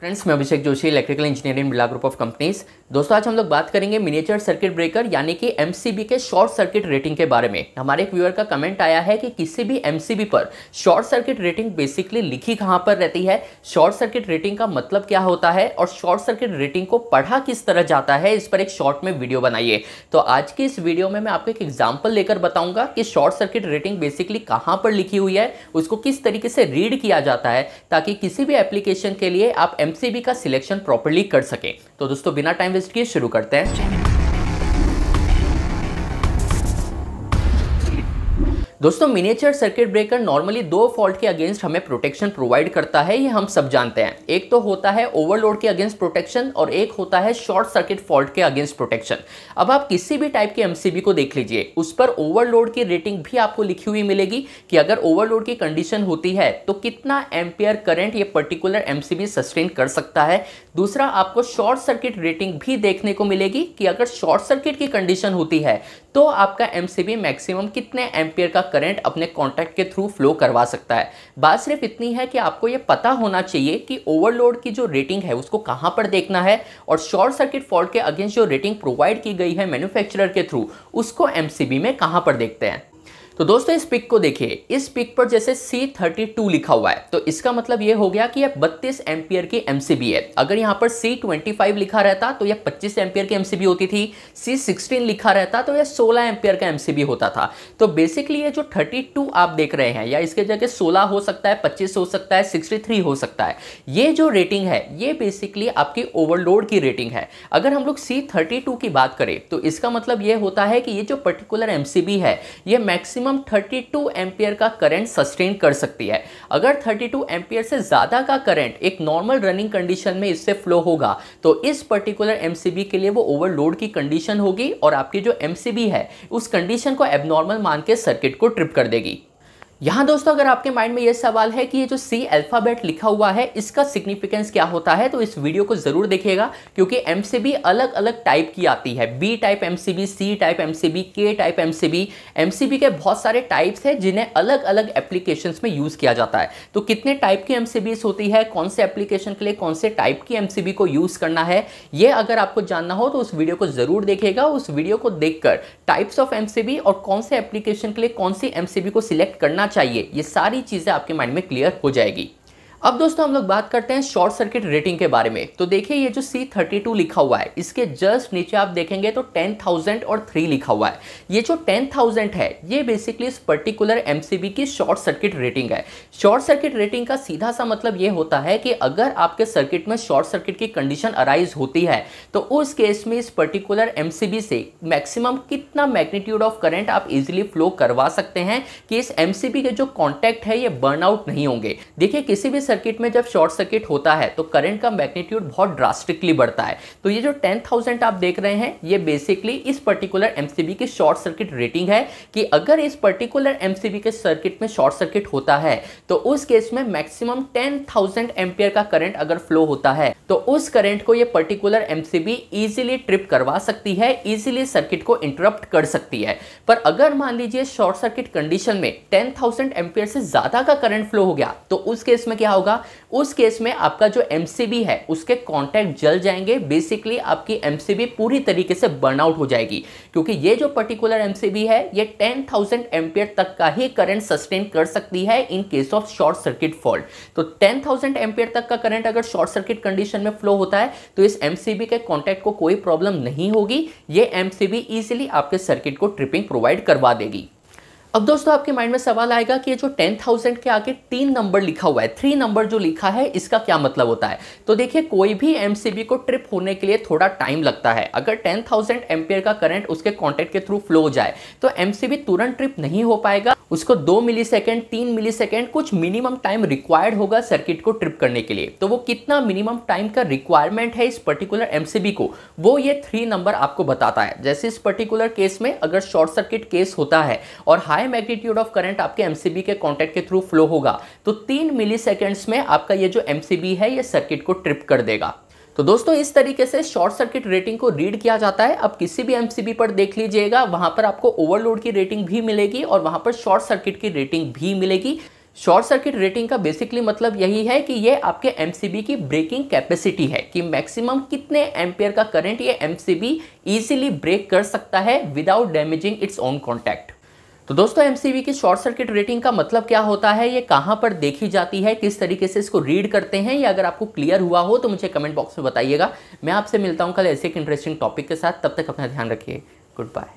friends मैं Abhishek Joshi electrical engineering Birla group of companies दोस्तों आज हम लोग बात करेंगे मिनिएचर सर्किट ब्रेकर यानी कि एमसीबी के शॉर्ट सर्किट रेटिंग के बारे में हमारे एक व्यूअर का कमेंट आया है कि किसी भी एम पर शॉर्ट सर्किट रेटिंग बेसिकली लिखी कहाँ पर रहती है शॉर्ट सर्किट रेटिंग का मतलब क्या होता है और शॉर्ट सर्किट रेटिंग को पढ़ा किस तरह जाता है इस पर एक शॉर्ट में वीडियो बनाइए तो आज की इस वीडियो में मैं आपको एक एग्जाम्पल लेकर बताऊंगा कि शॉर्ट सर्किट रेटिंग बेसिकली कहाँ पर लिखी हुई है उसको किस तरीके से रीड किया जाता है ताकि किसी भी एप्लीकेशन के लिए आप एमसीबी का सिलेक्शन प्रॉपरली कर सकें तो दोस्तों बिना टाइम वेस्ट किए शुरू करते हैं दोस्तों मिनिएचर सर्किट ब्रेकर नॉर्मली दो फॉल्ट के अगेंस्ट हमें प्रोटेक्शन प्रोवाइड करता है ये हम सब जानते हैं एक तो होता है ओवरलोड के अगेंस्ट प्रोटेक्शन और एक होता है शॉर्ट सर्किट फॉल्ट के अगेंस्ट प्रोटेक्शन अब आप किसी भी टाइप के एमसीबी को देख लीजिए उस पर ओवरलोड की रेटिंग भी आपको लिखी हुई मिलेगी कि अगर ओवरलोड की कंडीशन होती है तो कितना एम्पियर करंट ये पर्टिकुलर एमसीबी सस्टेन कर सकता है दूसरा आपको शॉर्ट सर्किट रेटिंग भी देखने को मिलेगी कि अगर शॉर्ट सर्किट की कंडीशन होती है तो आपका एम मैक्सिमम कितने एम्पियर का करंट अपने कॉन्टैक्ट के थ्रू फ्लो करवा सकता है बात सिर्फ इतनी है कि आपको ये पता होना चाहिए कि ओवरलोड की जो रेटिंग है उसको कहाँ पर देखना है और शॉर्ट सर्किट फॉल्ट के अगेंस्ट जो रेटिंग प्रोवाइड की गई है मैन्युफैक्चरर के थ्रू उसको एम में कहाँ पर देखते हैं तो दोस्तों इस पिक को देखिए इस पिक पर जैसे C32 लिखा हुआ है तो इसका मतलब ये हो गया कि यह 32 एम्पियर की एमसीबी है अगर यहाँ पर C25 लिखा रहता तो यह 25 एम्पियर की एमसीबी होती थी C16 लिखा रहता तो यह 16 एम्पियर का एमसीबी होता था तो बेसिकली ये जो 32 आप देख रहे हैं या इसके जगह 16 हो सकता है 25 हो सकता है 63 हो सकता है ये जो रेटिंग है ये बेसिकली आपकी ओवरलोड की रेटिंग है अगर हम लोग सी की बात करें तो इसका मतलब ये होता है कि ये जो पर्टिकुलर एम है ये मैक्सिम मिनिमम 32 टू का करंट सस्टेन कर सकती है अगर 32 टू से ज़्यादा का करंट एक नॉर्मल रनिंग कंडीशन में इससे फ्लो होगा तो इस पर्टिकुलर एम के लिए वो ओवरलोड की कंडीशन होगी और आपकी जो एम है उस कंडीशन को एबनॉर्मल मान के सर्किट को ट्रिप कर देगी यहाँ दोस्तों अगर आपके माइंड में यह सवाल है कि ये जो सी अल्फ़ाबेट लिखा हुआ है इसका सिग्निफिकेंस क्या होता है तो इस वीडियो को ज़रूर देखिएगा क्योंकि एम अलग अलग टाइप की आती है B type M C B C type M C B के type M C B M C B के बहुत सारे टाइप्स हैं जिन्हें अलग अलग एप्लीकेशन में यूज़ किया जाता है तो कितने टाइप की एम सी होती है कौन से एप्लीकेशन के लिए कौन से टाइप की एम सी बी को यूज़ करना है ये अगर आपको जानना हो तो उस वीडियो को ज़रूर देखेगा उस वीडियो को देखकर टाइप्स ऑफ एम और कौन से एप्लीकेशन के लिए कौन सी एम सी बी को सिलेक्ट करना करना चाहिए ये सारी चीज़ें आपके माइंड में क्लियर हो जाएगी अब दोस्तों हम लोग बात करते हैं शॉर्ट सर्किट रेटिंग के बारे में तो देखिए ये जो C32 लिखा हुआ है इसके जस्ट नीचे आप देखेंगे तो 10,000 और 3 लिखा हुआ है ये जो 10,000 है ये बेसिकली इस पर्टिकुलर एम की शॉर्ट सर्किट रेटिंग है शॉर्ट सर्किट रेटिंग का सीधा सा मतलब ये होता है कि अगर आपके सर्किट में शॉर्ट सर्किट की कंडीशन अराइज होती है तो उस केस में इस पर्टिकुलर एम से मैक्सिमम कितना मैग्नीट्यूड ऑफ करेंट आप इजिली फ्लो करवा सकते हैं कि इस एम के जो कॉन्टैक्ट है ये बर्नआउट नहीं होंगे देखिए किसी भी सर्किट में जब शॉर्ट सर्किट होता है तो करंट का मैग्नीट्यूड बहुत ड्रास्टिकली बढ़ता है तो ये जो 10,000 आप देख रहे हैं ये बेसिकली इस पर्टिकुलर एमसीबी की शॉर्ट सर्किट रेटिंग है कि अगर इस पर्टिकुलर एमसीबी के सर्किट में शॉर्ट सर्किट होता है तो उस केस में मैक्सिमम टेन थाउजेंड का करंट अगर फ्लो होता है तो उस करंट को यह पर्टिकुलर एमसीबी इजीली ट्रिप करवा सकती है इजीली सर्किट को इंटरप्ट कर सकती है पर अगर मान लीजिए शॉर्ट सर्किट कंडीशन में टेन थाउजेंड से ज्यादा का करंट फ्लो हो गया तो उस केस में क्या होगा उस केस में आपका जो एम है उसके कॉन्टैक्ट जल जाएंगे बेसिकली आपकी एम पूरी तरीके से बर्नआउट हो जाएगी क्योंकि ये जो पर्टिकुलर एम है ये टेन थाउजेंड तक का ही करंट सस्टेन कर सकती है in case of short circuit fault तो टेन थाउजेंड तक का करंट अगर शॉर्ट सर्किट कंडीशन में फ्लो होता है तो इस एम के कॉन्टैक्ट को कोई प्रॉब्लम नहीं होगी ये एम सी आपके सर्किट को ट्रिपिंग प्रोवाइड करवा देगी अब दोस्तों आपके माइंड में सवाल आएगा कि ये जो टेन थाउजेंड के आगे तीन नंबर लिखा हुआ है थ्री नंबर जो लिखा है इसका क्या मतलब होता है तो देखिए कोई भी एमसीबी को ट्रिप होने के लिए थोड़ा टाइम लगता है अगर टेन थाउजेंड एमपियर का करंट उसके कॉन्टेक्ट के थ्रू फ्लो हो जाए तो एमसीबी तुरंत ट्रिप नहीं हो पाएगा उसको दो मिली सेकेंड तीन मिली सेकेंड कुछ मिनिमम टाइम रिक्वायर्ड होगा सर्किट को ट्रिप करने के लिए तो वो कितना मिनिमम टाइम का रिक्वायरमेंट है इस पर्टिकुलर एम को वो ये थ्री नंबर आपको बताता है जैसे इस पर्टिकुलर केस में अगर शॉर्ट सर्किट केस होता है और हाई मैग्नीट्यूड ऑफ करंट आपके एम के कॉन्टैक्ट के थ्रू फ्लो होगा तो तीन मिली में आपका ये जो एम है ये सर्किट को ट्रिप कर देगा तो दोस्तों इस तरीके से शॉर्ट सर्किट रेटिंग को रीड किया जाता है अब किसी भी एमसीबी पर देख लीजिएगा वहां पर आपको ओवरलोड की रेटिंग भी मिलेगी और वहां पर शॉर्ट सर्किट की रेटिंग भी मिलेगी शॉर्ट सर्किट रेटिंग का बेसिकली मतलब यही है कि ये आपके एम की ब्रेकिंग कैपेसिटी है कि मैक्सिमम कितने एमपेयर का करंट ये एम इजीली ब्रेक कर सकता है without damaging its own contact तो दोस्तों एमसीबी की शॉर्ट सर्किट रेटिंग का मतलब क्या होता है ये कहाँ पर देखी जाती है किस तरीके से इसको रीड करते हैं या अगर आपको क्लियर हुआ हो तो मुझे कमेंट बॉक्स में बताइएगा मैं आपसे मिलता हूँ कल ऐसे एक इंटरेस्टिंग टॉपिक के साथ तब तक अपना ध्यान रखिए गुड बाय